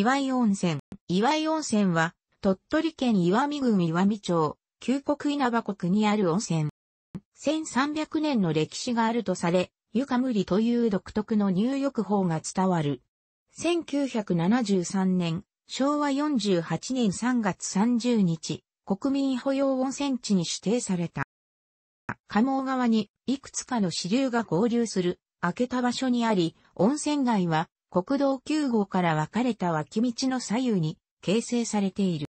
岩井温泉。岩井温泉は、鳥取県岩見郡岩見町、旧国稲葉国にある温泉。1300年の歴史があるとされ、床無理という独特の入浴法が伝わる。1973年、昭和48年3月30日、国民保養温泉地に指定された。鴨川にいくつかの支流が合流する、開けた場所にあり、温泉街は国道9号から分かれた脇道の左右に形成されている。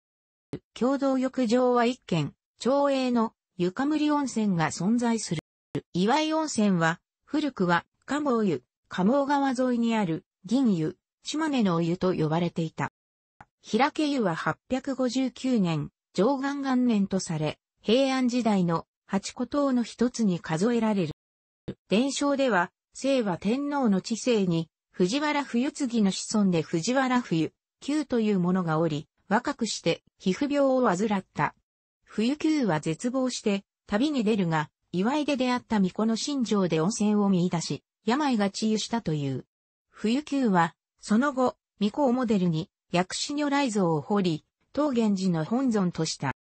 共同浴場は1軒、町営の床無理温泉が存在する。岩井温泉は、古くは、鴨湯、鴨川沿いにある、銀湯、島根のお湯と呼ばれていた。平家湯は859年、上岸元年とされ、平安時代の八古島の一つに数えられる。伝承では、聖和天皇の治世に、藤原冬次の子孫で藤原冬、旧という者がおり、若くして皮膚病を患った。冬旧は絶望して、旅に出るが、祝いで出会った巫女の心情で温泉を見出し、病が治癒したという。冬旧は、その後、巫女をモデルに、薬師如来像を彫り、当源寺の本尊とした。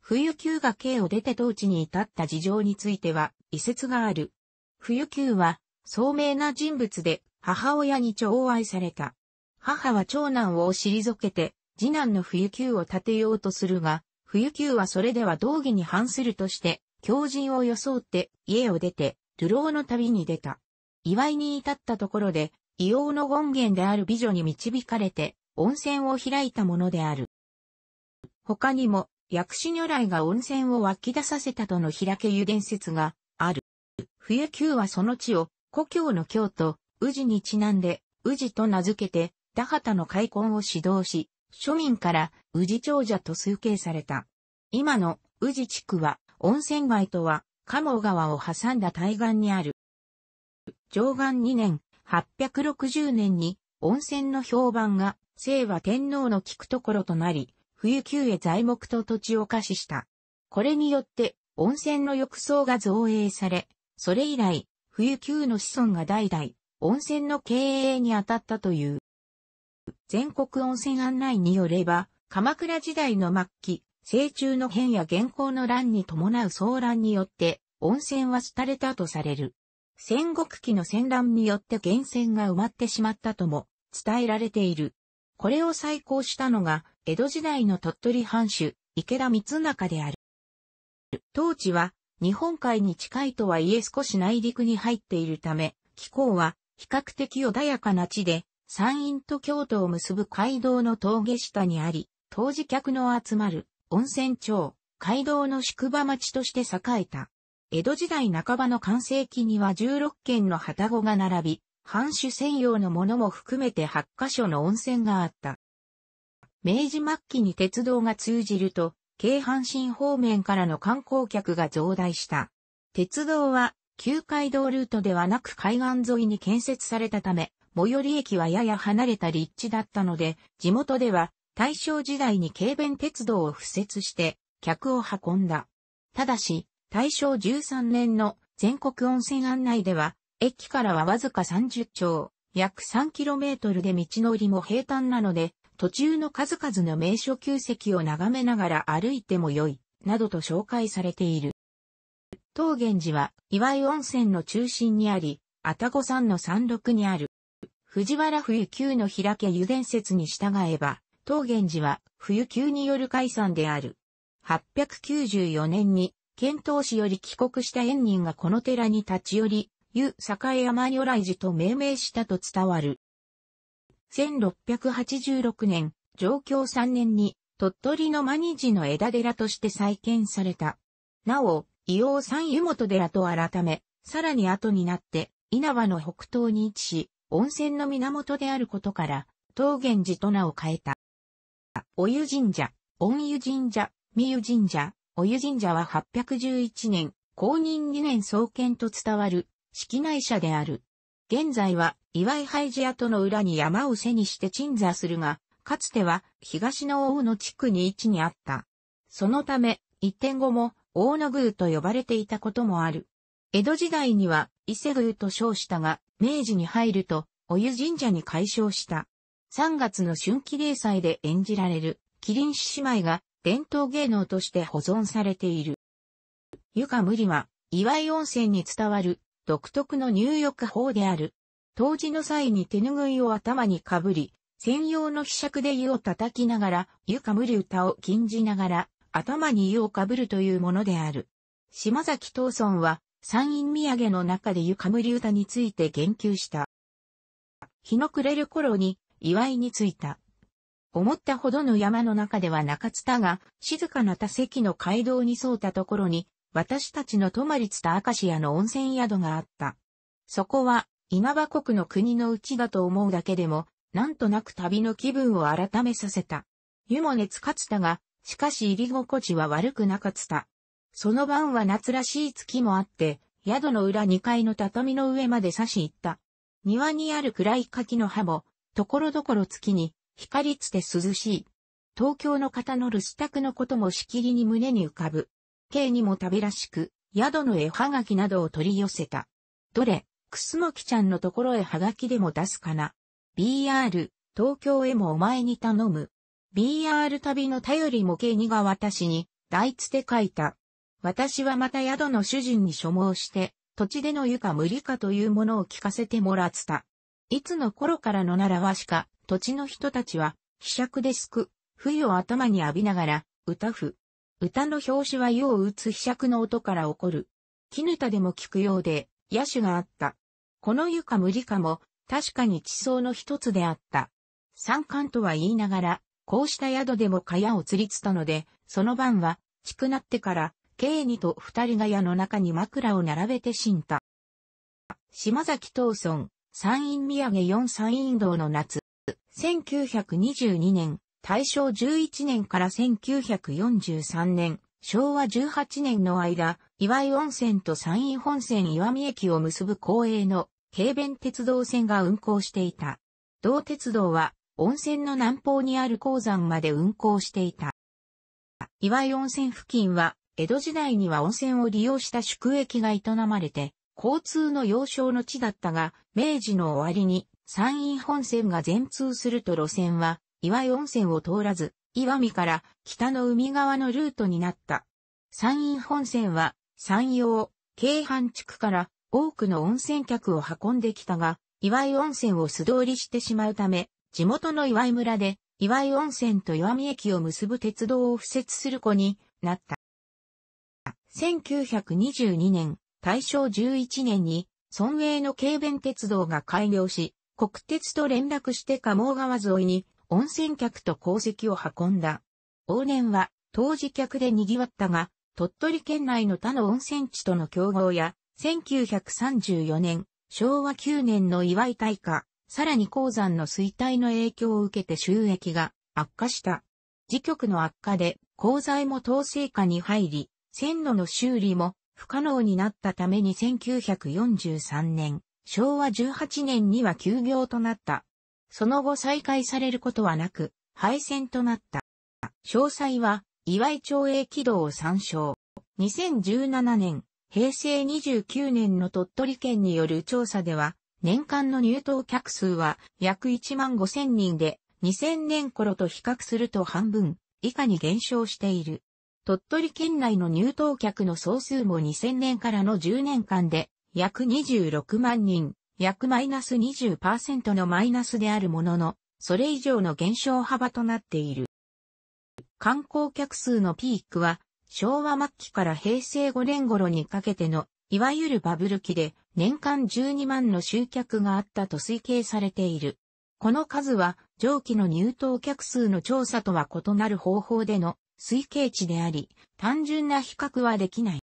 冬旧が京を出て当地に至った事情については、遺説がある。冬旧は、聡明な人物で、母親に寵愛された。母は長男を退けて、次男の冬休を建てようとするが、冬休はそれでは道義に反するとして、狂人を装って家を出て、流浪の旅に出た。祝いに至ったところで、硫黄の権限である美女に導かれて、温泉を開いたものである。他にも、薬師如来が温泉を湧き出させたとの開け湯伝説がある。冬休はその地を、故郷の京都、宇治にちなんで、宇治と名付けて、田畑の開墾を指導し、庶民から宇治長者と推計された。今の宇治地区は、温泉街とは、鴨川を挟んだ対岸にある。上岸2年、860年に、温泉の評判が、清和天皇の聞くところとなり、冬休へ材木と土地を貸しした。これによって、温泉の浴槽が造営され、それ以来、冬休の子孫が代々、温泉の経営に当たったという。全国温泉案内によれば、鎌倉時代の末期、成虫の変や原稿の乱に伴う騒乱によって、温泉は廃れたとされる。戦国期の戦乱によって源泉が埋まってしまったとも伝えられている。これを再興したのが、江戸時代の鳥取藩主、池田光中である。当地は、日本海に近いとはいえ少し内陸に入っているため、気候は比較的穏やかな地で、山陰と京都を結ぶ街道の峠下にあり、当時客の集まる温泉町、街道の宿場町として栄えた。江戸時代半ばの完成期には16軒の旗子が並び、藩主専用のものも含めて8カ所の温泉があった。明治末期に鉄道が通じると、京阪神方面からの観光客が増大した。鉄道は旧街道ルートではなく海岸沿いに建設されたため、最寄り駅はやや離れた立地だったので、地元では大正時代に軽便鉄道を敷設して客を運んだ。ただし、大正13年の全国温泉案内では、駅からはわずか30丁、約 3km で道のりも平坦なので、途中の数々の名所旧跡を眺めながら歩いても良い、などと紹介されている。桃源寺は岩井温泉の中心にあり、あたご山の山麓にある。藤原冬宮の開け湯伝説に従えば、桃源寺は冬宮による解散である。894年に、遣唐使より帰国した縁人がこの寺に立ち寄り、湯栄山如来寺と命名したと伝わる。1686年、上京3年に、鳥取の真ニ寺の枝寺として再建された。なお、伊王山湯本寺と改め、さらに後になって、稲葉の北東に位置し、温泉の源であることから、桃源寺と名を変えた。お湯神社、温湯神社、三湯神社、お湯神社は811年、公認2年創建と伝わる、式内社である。現在は、岩井廃寺跡の裏に山を背にして鎮座するが、かつては、東の王の地区に位置にあった。そのため、一点後も、大野宮と呼ばれていたこともある。江戸時代には伊勢宮と称したが、明治に入ると、お湯神社に改称した。3月の春季例祭で演じられる、麒麟獅姉妹が伝統芸能として保存されている。湯か無理は、岩井温泉に伝わる独特の入浴法である。当時の際に手拭いを頭にかぶり、専用の秘釈で湯を叩きながら、湯か無理歌を禁じながら、頭に湯をかぶるというものである。島崎藤村は、山陰土産の中で湯かむり歌について言及した。日の暮れる頃に、祝いに着いた。思ったほどの山の中では中津田が、静かな多席の街道に沿うたところに、私たちの泊まりつた明石屋の温泉宿があった。そこは、稲葉国の国のうちだと思うだけでも、なんとなく旅の気分を改めさせた。湯も熱かつたが、しかし入り心地は悪くなかった。その晩は夏らしい月もあって、宿の裏2階の畳の上まで差し行った。庭にある暗い柿の葉も、ところどころ月に、光りつて涼しい。東京の方の留守宅のこともしきりに胸に浮かぶ。K にも旅らしく、宿の絵はがきなどを取り寄せた。どれ、くすもきちゃんのところへはがきでも出すかな。BR、東京へもお前に頼む。BR 旅の頼りも型にが私に、大つて書いた。私はまた宿の主人に所望して、土地での湯か無理かというものを聞かせてもらった。いつの頃からのならわしか、土地の人たちは、希釈ですく、冬を頭に浴びながら、歌ふ。歌の表紙は湯を打つ希釈の音から起こる。絹田でも聞くようで、野手があった。この湯か無理かも、確かに地層の一つであった。山間とは言いながら、こうした宿でも蚊帳を釣りつたので、その晩は、地くなってから、慶二と二人が矢の中に枕を並べて死んだ。島崎東村、山陰土産四山陰道の夏、1922年、大正11年から1943年、昭和18年の間、岩井温泉と山陰本線岩見駅を結ぶ公営の、軽便鉄道線が運行していた。同鉄道は、温泉の南方にある鉱山まで運行していた。岩井温泉付近は、江戸時代には温泉を利用した宿駅が営まれて、交通の要衝の地だったが、明治の終わりに山陰本線が全通すると路線は、岩井温泉を通らず、岩見から北の海側のルートになった。山陰本線は、山陽、京阪地区から多くの温泉客を運んできたが、岩井温泉を素通りしてしまうため、地元の岩井村で、岩井温泉と岩見駅を結ぶ鉄道を敷設する子になった。1922年、大正11年に、村営の軽便鉄道が開業し、国鉄と連絡して鴨川沿いに温泉客と鉱石を運んだ。往年は当時客で賑わったが、鳥取県内の他の温泉地との競合や、1934年、昭和9年の岩井大火、さらに鉱山の衰退の影響を受けて収益が悪化した。時局の悪化で鉱材も統制下に入り、線路の修理も不可能になったために1943年、昭和18年には休業となった。その後再開されることはなく、廃線となった。詳細は、岩井町営軌道を参照。2017年、平成29年の鳥取県による調査では、年間の入党客数は約1万5千人で、2000年頃と比較すると半分以下に減少している。鳥取県内の入党客の総数も2000年からの10年間で約26万人、約マイナス20%のマイナスであるものの、それ以上の減少幅となっている。観光客数のピークは、昭和末期から平成5年頃にかけてのいわゆるバブル期で年間12万の集客があったと推計されている。この数は上記の入党客数の調査とは異なる方法での推計値であり、単純な比較はできない。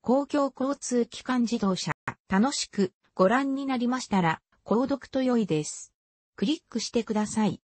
公共交通機関自動車、楽しくご覧になりましたら、購読と良いです。クリックしてください。